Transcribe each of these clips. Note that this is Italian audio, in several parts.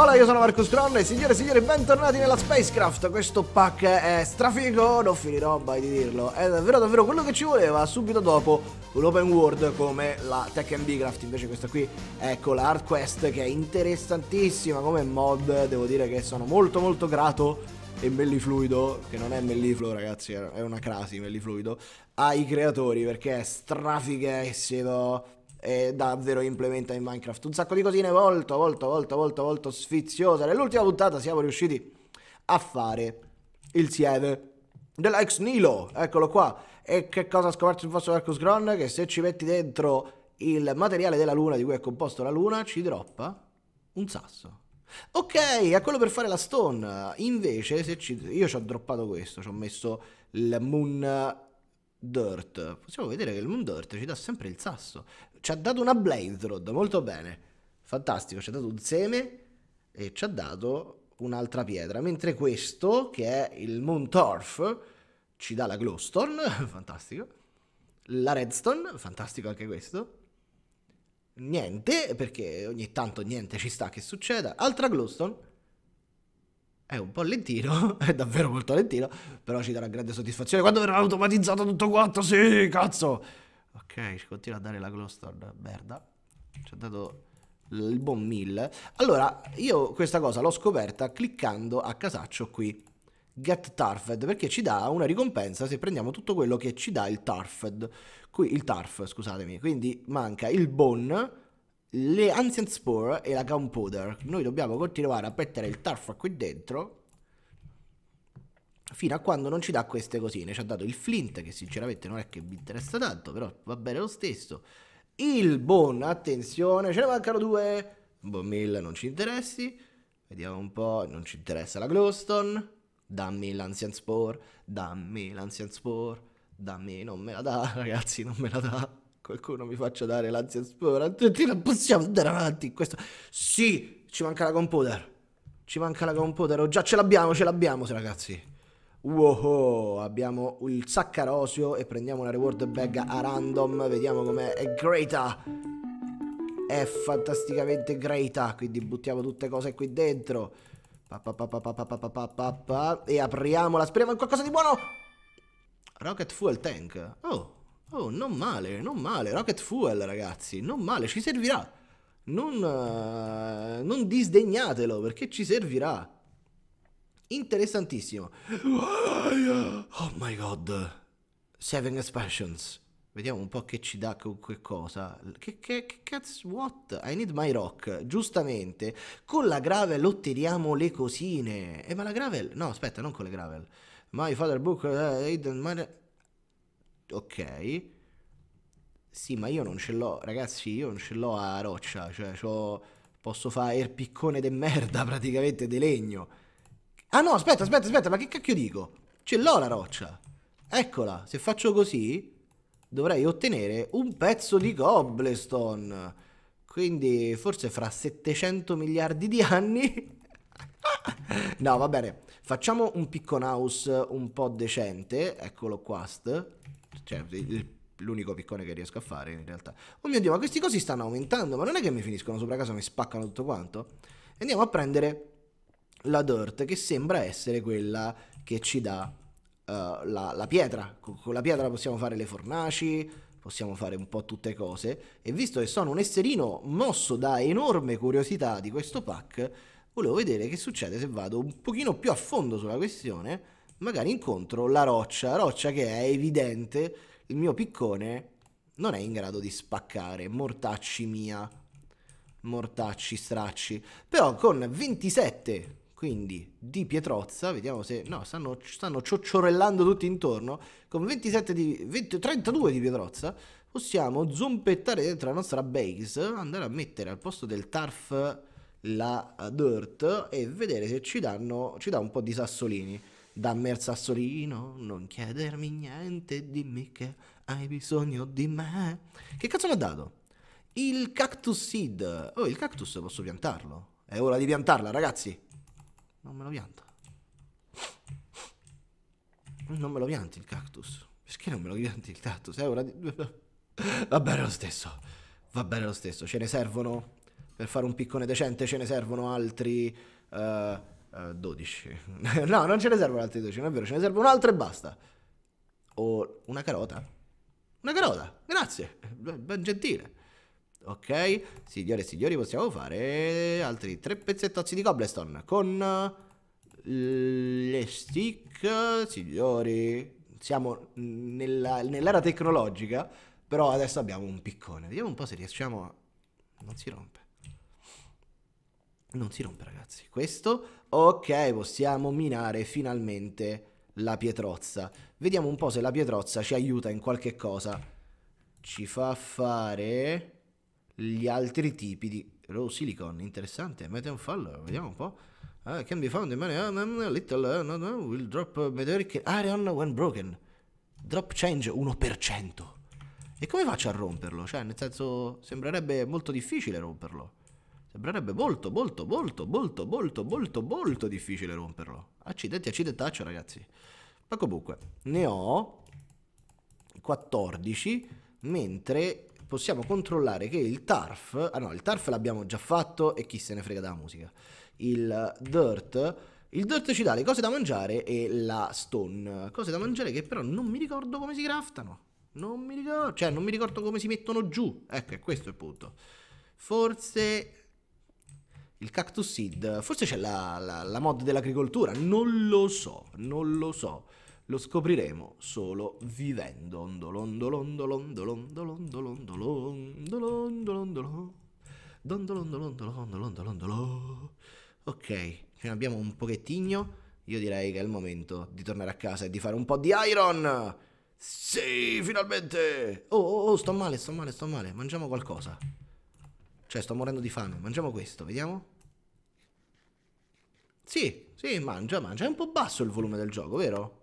Hola, io sono Marcus Cron e signore e signori bentornati nella Spacecraft Questo pack è strafigo, non finirò mai di dirlo È davvero davvero quello che ci voleva subito dopo l'open world come la Tech and Bcraft Invece questa qui, è con Hard Quest che è interessantissima come mod Devo dire che sono molto molto grato e Mellifluido, che non è Mellifluo ragazzi, è una crasi Mellifluido, ai creatori perché è strafighissimo, eh, davvero implementa in Minecraft. Un sacco di cosine molto, molto, molto, molto, molto sfiziose. Nell'ultima puntata siamo riusciti a fare il sieve dell'ex Nilo, eccolo qua. E che cosa ha scoperto il vostro Marcus Gron? Che se ci metti dentro il materiale della luna di cui è composto la luna, ci droppa un sasso. Ok, è quello per fare la stone. Invece, se ci... io ci ho droppato questo, ci ho messo il moon Dirt, possiamo vedere che il Moon Dirt ci dà sempre il sasso. Ci ha dato una Blazethrod, molto bene. Fantastico, ci ha dato un seme e ci ha dato un'altra pietra. Mentre questo, che è il Moon Torf, ci dà la Glowstone, fantastico. La Redstone, fantastico anche questo. Niente, perché ogni tanto niente ci sta che succeda. Altra Glowstone è un po' lentino, è davvero molto lentino, però ci darà grande soddisfazione quando verrà automatizzato tutto quanto, sì, cazzo! Ok, ci continua a dare la glowstone, merda. Ci ha dato il buon 1000. Allora, io questa cosa l'ho scoperta cliccando a casaccio qui. Get Tarfed perché ci dà una ricompensa se prendiamo tutto quello che ci dà il Tarfed. Qui il Tarf, scusatemi. Quindi manca il Bone le Ancient Spore e la Gunpowder. Noi dobbiamo continuare a mettere il turf qui dentro fino a quando non ci dà queste cosine. Ci ha dato il Flint, che sinceramente non è che mi interessa tanto, però va bene lo stesso. Il Bone, attenzione, ce ne mancano due. Bone Mill non ci interessi. Vediamo un po', non ci interessa la Glowstone. Dammi l'Ancient Spore, dammi l'Ancient Spore, dammi, non me la dà, ragazzi, non me la dà qualcuno mi faccia dare l'ansia sperante, non possiamo andare avanti in questo. Sì, ci manca la computer. Ci manca la computer. Oh, già ce l'abbiamo, ce l'abbiamo, ragazzi. Wow, oh, abbiamo il saccarosio e prendiamo una reward bag a random. Vediamo com'è. È Greta. È fantasticamente Greta. Quindi buttiamo tutte cose qui dentro. Pa, pa, pa, e apriamola. Speriamo in qualcosa di buono. Rocket Fuel Tank. Oh, Oh, non male, non male. Rocket Fuel, ragazzi, non male, ci servirà. Non, uh, non disdegnatelo perché ci servirà. Interessantissimo. Oh my god. Seven expansions. Vediamo un po' che ci dà con che cosa. Che, che, che cazzo? What? I need my rock. Giustamente. Con la gravel otteniamo le cosine. Eh, ma la gravel... No, aspetta, non con le gravel. My father book... Uh, ok, sì, ma io non ce l'ho, ragazzi, io non ce l'ho a roccia, cioè posso fare il piccone de merda praticamente di legno. Ah no, aspetta, aspetta, aspetta, ma che cacchio dico? Ce l'ho la roccia. Eccola, se faccio così dovrei ottenere un pezzo di cobblestone. Quindi forse fra 700 miliardi di anni... no, va bene, facciamo un piccone house un po' decente, eccolo qua, st. Cioè, l'unico piccone che riesco a fare in realtà. Oh mio Dio, ma questi cosi stanno aumentando, ma non è che mi finiscono sopra casa, mi spaccano tutto quanto? Andiamo a prendere la dirt, che sembra essere quella che ci dà uh, la, la, pietra. Con, con la pietra possiamo fare le fornaci, possiamo fare un po' tutte cose. E visto che sono un esserino mosso da enorme curiosità di questo pack, volevo vedere che succede se vado un pochino più a fondo sulla questione magari incontro la roccia, roccia che è evidente, il mio piccone non è in grado di spaccare, mortacci mia, mortacci stracci, però con 27 quindi di pietrozza, vediamo se, no stanno, stanno ciocciorellando tutti intorno, con 27 di, 20, 32 di pietrozza possiamo zompettare dentro la nostra base, andare a mettere al posto del tarf la dirt e vedere se ci danno, ci dà un po' di sassolini. Dammi il sassolino, non chiedermi niente, dimmi che hai bisogno di me. Che cazzo mi ha dato? Il cactus seed. Oh, il cactus posso piantarlo. È ora di piantarla, ragazzi. Non me lo pianta. Non me lo pianti il cactus. Perché non me lo pianti il cactus? È ora di... Va bene lo stesso. Va bene lo stesso. Ce ne servono? Per fare un piccone decente ce ne servono altri... Uh uh, eh, 12. no, non ce ne servono altri 12, non è vero, ce ne serve un'altra e basta. O una carota. Una carota, grazie, ben gentile. Ok, signore e signori, possiamo fare altri tre pezzettozzi di cobblestone con eh, le stick, signori. Siamo nella, nell'era tecnologica, però adesso abbiamo un piccone. Vediamo un po' se riusciamo... Non si rompe. Non si rompe, ragazzi. Questo? Ok, possiamo minare finalmente la pietrozza. Vediamo un po' se la pietrozza ci aiuta in qualche cosa. Ci fa fare gli altri tipi di raw silicon. Interessante. Mette un fallo. Vediamo un po'. Uh, can be found in many... Uh, uh little... Uh, no, no, will drop uh, meteoric iron when broken. Drop change 1%. E come faccio a romperlo? Cioè, nel senso, sembrerebbe molto difficile romperlo. Sembrerebbe molto, molto, molto, molto, molto, molto, molto difficile romperlo. Accidenti, accidentaccio, ragazzi. Ma comunque, ne ho 14, mentre possiamo controllare che il tarf... Ah no, il tarf l'abbiamo già fatto e chi se ne frega della musica. Il dirt... Il dirt ci dà le cose da mangiare e la stone. Cose da mangiare che però non mi ricordo come si craftano. Non mi ricordo... Cioè, non mi ricordo come si mettono giù. Ecco, questo è il punto. Forse il cactus seed, forse c'è la, la, la mod dell'agricoltura, non lo so, non lo so. Lo scopriremo solo vivendo. Ok, ne abbiamo un pochettino. Io direi che è il momento di tornare a casa e di fare un po' di iron. Sì, finalmente! Oh, oh, oh, sto male, sto male, sto male. Mangiamo qualcosa. Cioè, sto morendo di fame. Mangiamo questo, vediamo. Sì, sì, mangia, mangia. È un po' basso il volume del gioco, vero?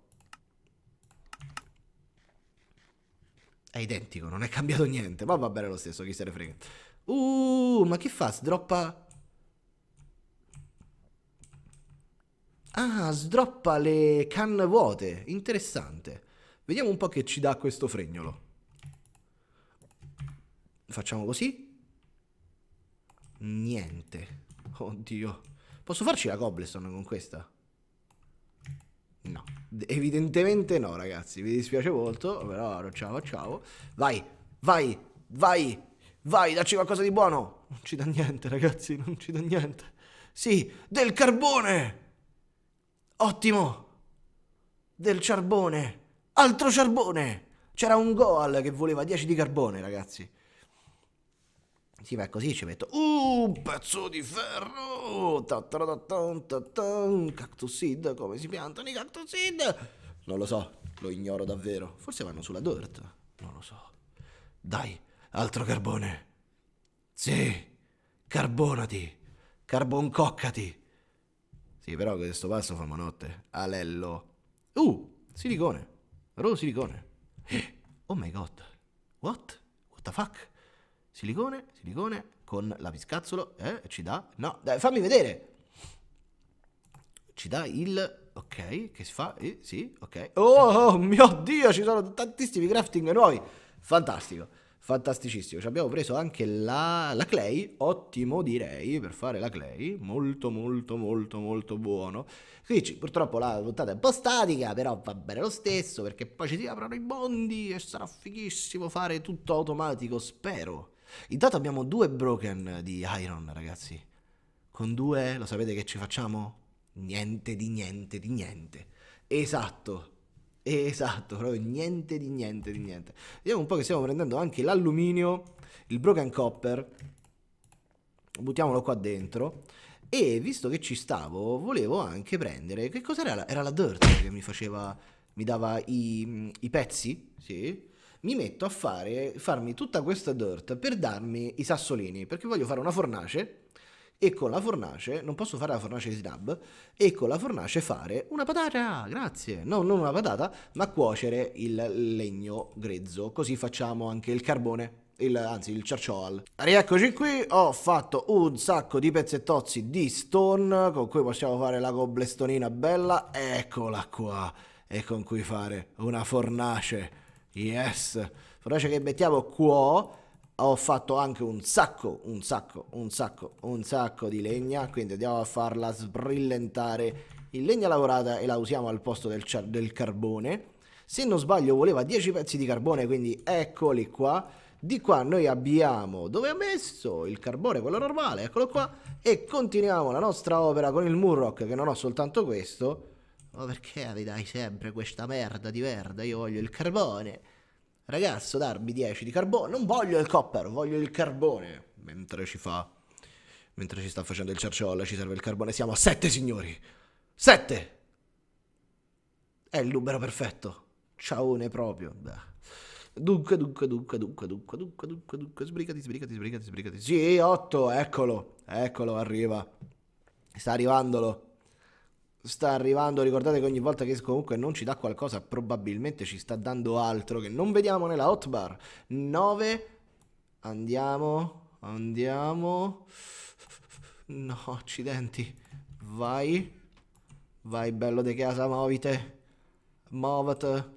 È identico, non è cambiato niente. Ma va bene lo stesso, chi se ne frega. Uh, ma che fa? Sdroppa... Ah, sdroppa le canne vuote. Interessante. Vediamo un po' che ci dà questo fregnolo. Facciamo così. Niente. Oddio. Posso farci la cobblestone con questa? No. Evidentemente no, ragazzi. Mi dispiace molto, però non ce la facciamo. Vai, vai, vai, vai, dacci qualcosa di buono. Non ci dà niente, ragazzi, non ci dà niente. Sì, del carbone. Ottimo. Del carbone. Altro carbone. C'era un Goal che voleva 10 di carbone, ragazzi si ma così ci metto uh, un pezzo di ferro. cactus Cactusid, come si piantano i cactus cactusid? Non lo so, lo ignoro davvero. Forse vanno sulla dirt. Non lo so. Dai, altro carbone. Sì, carbonati. Carboncoccati. Sì, però questo passo fa manotte. Alello. Uh, silicone. Raw silicone. Oh my god. What? What the fuck? silicone, silicone, con lapiscazzolo, eh, ci dà, no, dai, fammi vedere, ci dà il, ok, che si fa, eh, sì, ok, oh mio dio, ci sono tantissimi crafting nuovi, fantastico, fantasticissimo, ci abbiamo preso anche la, la clay, ottimo direi, per fare la clay, molto molto molto molto buono, qui ci, purtroppo la puntata è un po' statica, però va bene lo stesso, perché poi ci si aprono i mondi e sarà fighissimo fare tutto automatico, spero, Intanto abbiamo due broken di Iron, ragazzi. Con due, lo sapete che ci facciamo? Niente di niente di niente. Esatto. Esatto, proprio niente di niente di niente. Vediamo un po' che stiamo prendendo anche l'alluminio, il broken copper. Buttiamolo qua dentro. E visto che ci stavo, volevo anche prendere... Che cos'era? Era la dirt che mi faceva... Mi dava i, i pezzi? Sì mi metto a fare, farmi tutta questa dirt per darmi i sassolini, perché voglio fare una fornace e con la fornace, non posso fare la fornace di snab, e con la fornace fare una patata, grazie, no, non una patata, ma cuocere il legno grezzo, così facciamo anche il carbone. Il, anzi il charcoal rieccoci qui ho fatto un sacco di pezzettozzi di stone con cui possiamo fare la goblestonina bella eccola qua e con cui fare una fornace Yes, Froce che mettiamo qua ho fatto anche un sacco, un sacco, un sacco, un sacco di legna, quindi andiamo a farla sbrillentare in legna lavorata e la usiamo al posto del, del carbone. Se non sbaglio voleva 10 pezzi di carbone, quindi eccoli qua. Di qua noi abbiamo dove ho messo il carbone, quello normale, eccolo qua. E continuiamo la nostra opera con il Murrock, che non ho soltanto questo, ma perché mi dai sempre questa merda di merda? Io voglio il carbone. Ragazzo, darmi 10 di carbone. Non voglio il copper, voglio il carbone. Mentre ci fa. Mentre ci sta facendo il cerciolla, ci serve il carbone. Siamo a 7, signori. 7! È il numero perfetto. Ciaone proprio. Beh. Dunque, dunque, dunque, dunque, dunque, dunque, dunque, dunque, sbrigati, sbrigati, sbrigati, sbrigati. Sì, 8, eccolo, eccolo, arriva. Sta arrivandolo sta arrivando. Ricordate che ogni volta che comunque non ci dà qualcosa, probabilmente ci sta dando altro che non vediamo nella hotbar. 9. Andiamo, andiamo. No, accidenti. Vai. Vai, bello di casa, muovite. Muovate.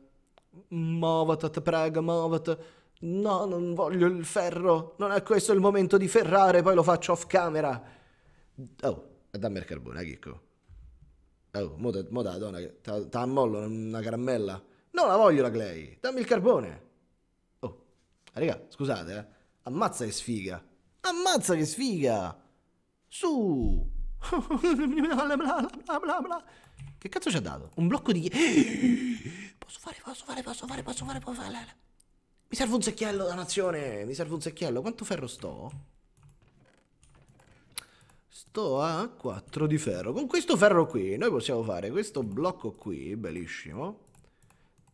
Muovate, te prego, muovate. No, non voglio il ferro. Non è questo il momento di ferrare, poi lo faccio off camera. Oh, dammi il carbone, a eh, chicco. Eh, oh, mo, da, mo te donna, ti ammollo una caramella. No, la voglio la Clay, dammi il carbone. Oh, raga, scusate, eh. Ammazza che sfiga. Ammazza che sfiga. Su. che cazzo ci ha dato? Un blocco di... Posso fare, posso fare, posso fare, posso fare, posso fare. Mi serve un secchiello donazione, mi serve un secchiello. Quanto ferro sto? sto a 4 di ferro. Con questo ferro qui noi possiamo fare questo blocco qui, bellissimo.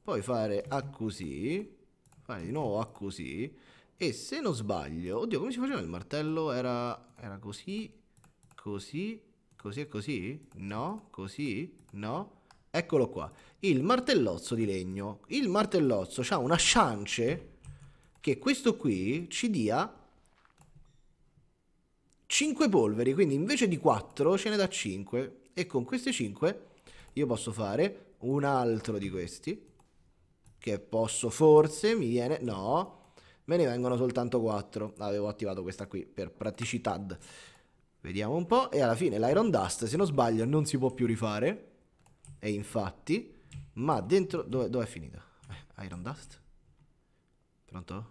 Poi fare A così, fare di nuovo A così. E se non sbaglio, oddio come si faceva il martello? Era, era così, così, così e così? No, così, no. Eccolo qua, il martellozzo di legno. Il martellozzo ha una chance che questo qui ci dia 5 polveri, quindi invece di 4 ce ne da 5 e con queste 5 io posso fare un altro di questi che posso forse mi viene no me ne vengono soltanto 4 avevo attivato questa qui per praticità vediamo un po' e alla fine l'iron dust se non sbaglio non si può più rifare e infatti ma dentro dove, dove è finita? Eh, iron dust? pronto?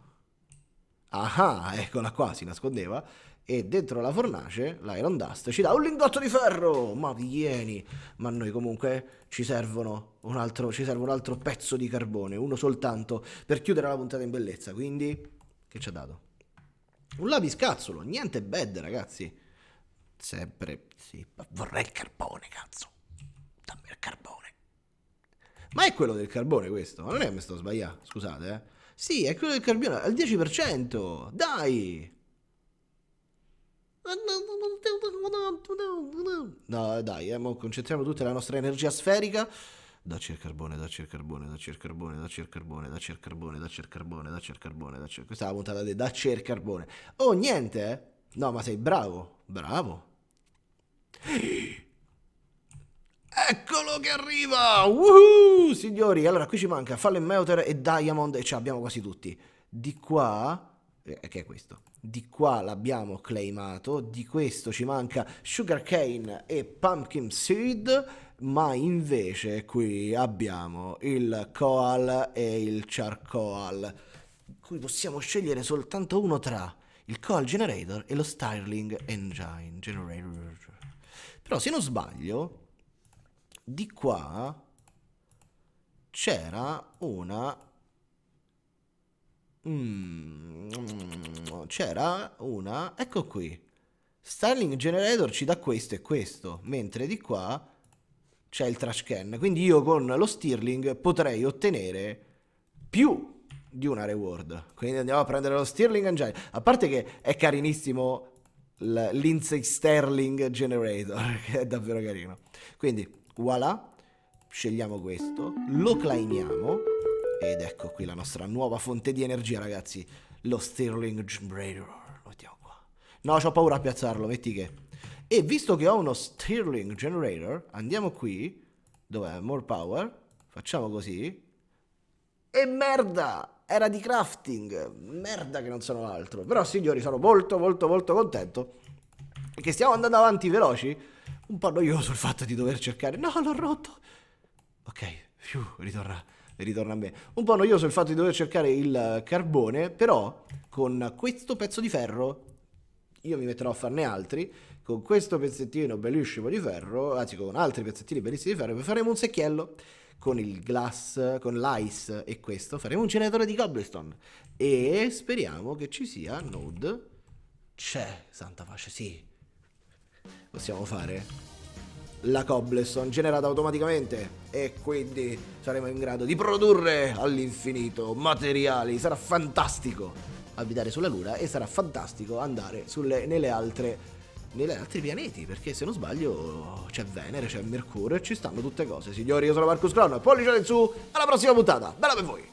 ah eccola qua si nascondeva e dentro la fornace l'Iron Dust ci dà un lingotto di ferro, ma vieni, ma noi comunque ci, altro, ci serve un altro pezzo di carbone, uno soltanto, per chiudere la puntata in bellezza, quindi che ci ha dato? Un lapiscazzolo, niente bad ragazzi, sempre, sì, vorrei il carbone cazzo, dammi il carbone. Ma è quello del carbone questo, ma non è che mi sto sbagliando, scusate eh. Sì, è quello del carbone, al 10%, dai! No, dai, eh, concentriamo tutta la nostra energia sferica. Dacci il carbone, dacci il carbone, dacci il carbone, dacci il carbone, dacci il carbone, dacci il carbone, dacci il carbone, dacci il... Questa è la puntata di dacci il carbone. Oh, niente, eh? No, ma sei bravo, bravo. Eccolo che arriva! Woohoo! Signori, allora qui ci manca Fallen Meuter e Diamond e ce l'abbiamo quasi tutti. Di qua eh, che è questo. Di qua l'abbiamo claimato, di questo ci manca sugarcane e pumpkin seed, ma invece qui abbiamo il coal e il charcoal, cui possiamo scegliere soltanto uno tra il coal generator e lo styling engine generator. Però se non sbaglio, di qua c'era una Mm, c'era una, ecco qui. Styling Generator ci dà questo e questo, mentre di qua c'è il trash can. Quindi io con lo Stirling potrei ottenere più di una reward. Quindi andiamo a prendere lo Stirling Engine. A parte che è carinissimo l'insect Sterling Generator, che è davvero carino. Quindi, voilà, scegliamo questo, lo climiamo. Ed ecco qui la nostra nuova fonte di energia, ragazzi. Lo Stirling Generator. Lo mettiamo qua. No, ho paura a piazzarlo, metti che. E visto che ho uno Stirling Generator, andiamo qui. Dov'è? More Power. Facciamo così. E merda! Era di crafting. Merda che non sono altro. Però, signori, sono molto, molto, molto contento. Che stiamo andando avanti veloci. Un po' noioso il fatto di dover cercare. No, l'ho rotto. Ok, fiu, ritorna ritorna a me. Un po' noioso il fatto di dover cercare il carbone, però con questo pezzo di ferro io mi metterò a farne altri con questo pezzettino bellissimo di ferro, anzi con altri pezzettini bellissimi di ferro, faremo un secchiello con il glass, con l'ice e questo, faremo un generatore di cobblestone e speriamo che ci sia node. C'è, santa pace, sì. Possiamo fare? la cobblestone generata automaticamente e quindi saremo in grado di produrre all'infinito materiali. Sarà fantastico abitare sulla Luna e sarà fantastico andare sulle, nelle altre negli altri pianeti, perché se non sbaglio c'è Venere, c'è Mercurio e ci stanno tutte cose. Signori, io sono Marcus Clown, pollice in su, alla prossima puntata. Bella per voi!